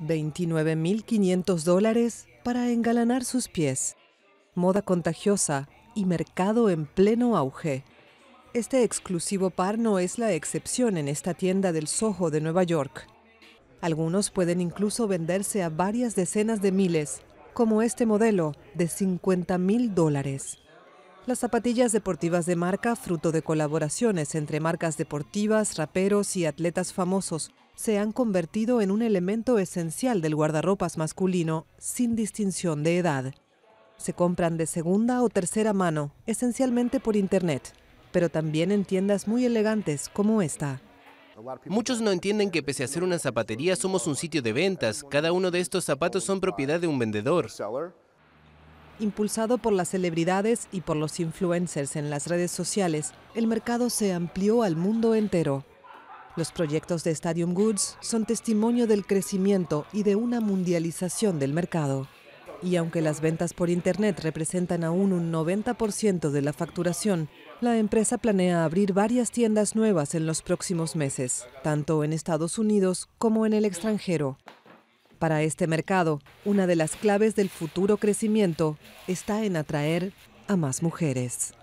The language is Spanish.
29.500 dólares para engalanar sus pies. Moda contagiosa y mercado en pleno auge. Este exclusivo par no es la excepción en esta tienda del Soho de Nueva York. Algunos pueden incluso venderse a varias decenas de miles, como este modelo de 50.000 mil dólares. Las zapatillas deportivas de marca, fruto de colaboraciones entre marcas deportivas, raperos y atletas famosos, se han convertido en un elemento esencial del guardarropas masculino, sin distinción de edad. Se compran de segunda o tercera mano, esencialmente por Internet, pero también en tiendas muy elegantes como esta. Muchos no entienden que pese a ser una zapatería somos un sitio de ventas. Cada uno de estos zapatos son propiedad de un vendedor. Impulsado por las celebridades y por los influencers en las redes sociales, el mercado se amplió al mundo entero. Los proyectos de Stadium Goods son testimonio del crecimiento y de una mundialización del mercado. Y aunque las ventas por Internet representan aún un 90% de la facturación, la empresa planea abrir varias tiendas nuevas en los próximos meses, tanto en Estados Unidos como en el extranjero. Para este mercado, una de las claves del futuro crecimiento está en atraer a más mujeres.